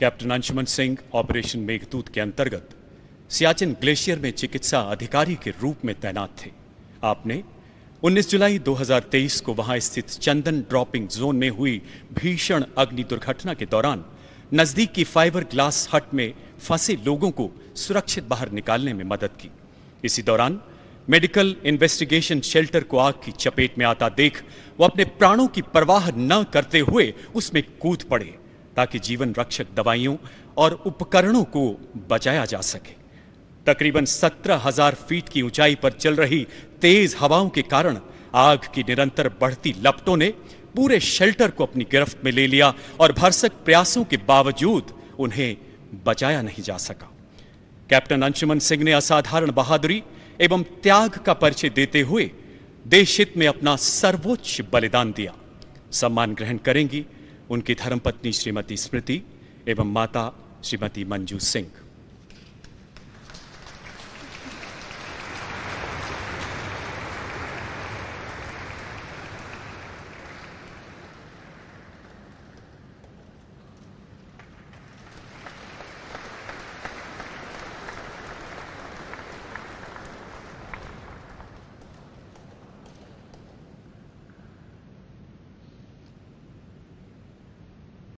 captain Anshuman Singh operation Meghdoot के अंतर्गत Siachen glacier में चिकित्सा अधिकारी के रूप में तैनात थे आपने 19 जुलाई 2023 को वहां स्थित चंदन ड्रॉपिंग जोन में हुई भीषण अग्नि दुर्घटना के दौरान नजदीक की फाइबर ग्लास हट में फंसे लोगों को सुरक्षित बाहर निकालने में मदद की इसी दौरान मेडिकल इन्वेस्टिगेशन शेल्टर को आग की चपेट में आता देख वो अपने प्राणों की परवाह न करते हुए उसमें कूद पड़े ताकि जीवन रक्षक दवाइयों और उपकरणों को बचाया जा सके तकरीबन सत्रह हजार फीट की ऊंचाई पर चल रही तेज हवाओं के कारण आग की निरंतर बढ़ती लपटों ने पूरे शेल्टर को अपनी गिरफ्त में ले लिया और भरसक प्रयासों के बावजूद उन्हें बचाया नहीं जा सका कैप्टन अंशुमन सिंह ने असाधारण बहादुरी एवं त्याग का परिचय देते हुए देश हित में अपना सर्वोच्च बलिदान दिया सम्मान ग्रहण करेंगी उनकी धर्मपत्नी श्रीमती स्मृति एवं माता श्रीमती मंजू सिंह